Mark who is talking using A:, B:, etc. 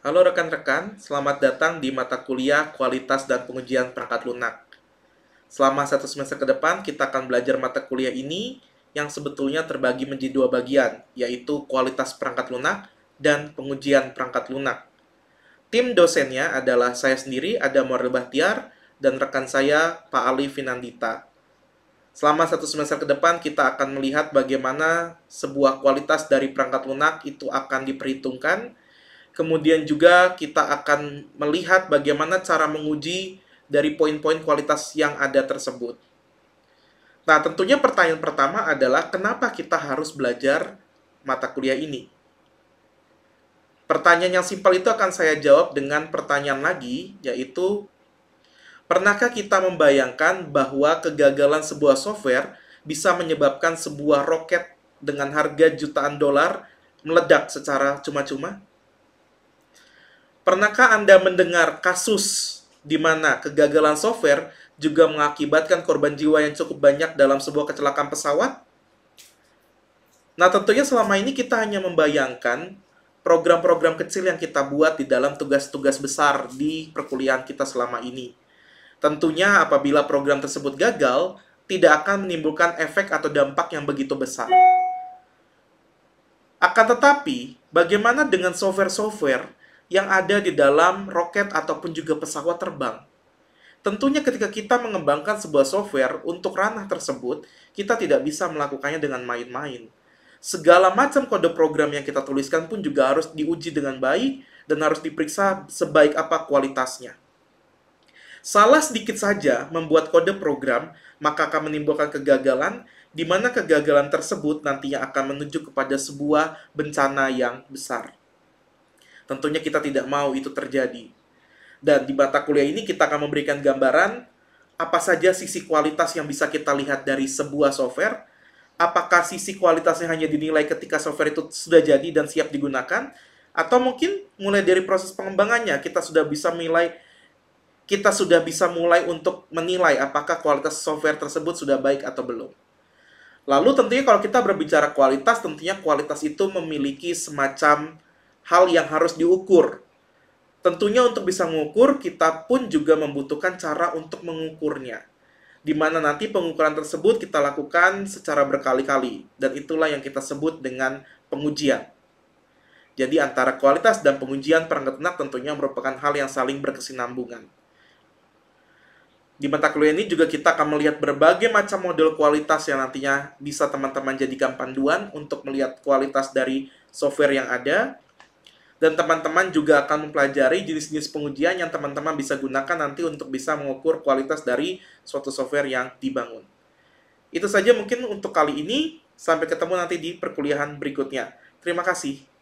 A: Halo rekan-rekan, selamat datang di mata kuliah Kualitas dan Pengujian Perangkat Lunak. Selama satu semester ke depan, kita akan belajar mata kuliah ini yang sebetulnya terbagi menjadi dua bagian, yaitu kualitas perangkat lunak dan pengujian perangkat lunak. Tim dosennya adalah saya sendiri, ada Moril Bahtiar, dan rekan saya, Pak Ali Finandita. Selama satu semester ke depan, kita akan melihat bagaimana sebuah kualitas dari perangkat lunak itu akan diperhitungkan, Kemudian juga kita akan melihat bagaimana cara menguji dari poin-poin kualitas yang ada tersebut. Nah, tentunya pertanyaan pertama adalah kenapa kita harus belajar mata kuliah ini? Pertanyaan yang simpel itu akan saya jawab dengan pertanyaan lagi, yaitu Pernahkah kita membayangkan bahwa kegagalan sebuah software bisa menyebabkan sebuah roket dengan harga jutaan dolar meledak secara cuma-cuma? Pernahkah Anda mendengar kasus di mana kegagalan software juga mengakibatkan korban jiwa yang cukup banyak dalam sebuah kecelakaan pesawat? Nah, tentunya selama ini kita hanya membayangkan program-program kecil yang kita buat di dalam tugas-tugas besar di perkuliahan kita selama ini. Tentunya apabila program tersebut gagal, tidak akan menimbulkan efek atau dampak yang begitu besar. Akan tetapi, bagaimana dengan software-software yang ada di dalam roket ataupun juga pesawat terbang. Tentunya ketika kita mengembangkan sebuah software untuk ranah tersebut, kita tidak bisa melakukannya dengan main-main. Segala macam kode program yang kita tuliskan pun juga harus diuji dengan baik dan harus diperiksa sebaik apa kualitasnya. Salah sedikit saja membuat kode program, maka akan menimbulkan kegagalan, di mana kegagalan tersebut nantinya akan menuju kepada sebuah bencana yang besar. Tentunya kita tidak mau itu terjadi. Dan di mata kuliah ini kita akan memberikan gambaran apa saja sisi kualitas yang bisa kita lihat dari sebuah software, apakah sisi kualitasnya hanya dinilai ketika software itu sudah jadi dan siap digunakan, atau mungkin mulai dari proses pengembangannya kita sudah bisa menilai kita sudah bisa mulai untuk menilai apakah kualitas software tersebut sudah baik atau belum. Lalu tentunya kalau kita berbicara kualitas, tentunya kualitas itu memiliki semacam hal yang harus diukur. Tentunya untuk bisa mengukur, kita pun juga membutuhkan cara untuk mengukurnya. Di mana nanti pengukuran tersebut kita lakukan secara berkali-kali. Dan itulah yang kita sebut dengan pengujian. Jadi antara kualitas dan pengujian perangkat lunak tentunya merupakan hal yang saling berkesinambungan. Di mata kuliah ini juga kita akan melihat berbagai macam model kualitas yang nantinya bisa teman-teman jadikan panduan untuk melihat kualitas dari software yang ada, dan teman-teman juga akan mempelajari jenis-jenis pengujian yang teman-teman bisa gunakan nanti untuk bisa mengukur kualitas dari suatu software yang dibangun. Itu saja mungkin untuk kali ini. Sampai ketemu nanti di perkuliahan berikutnya. Terima kasih.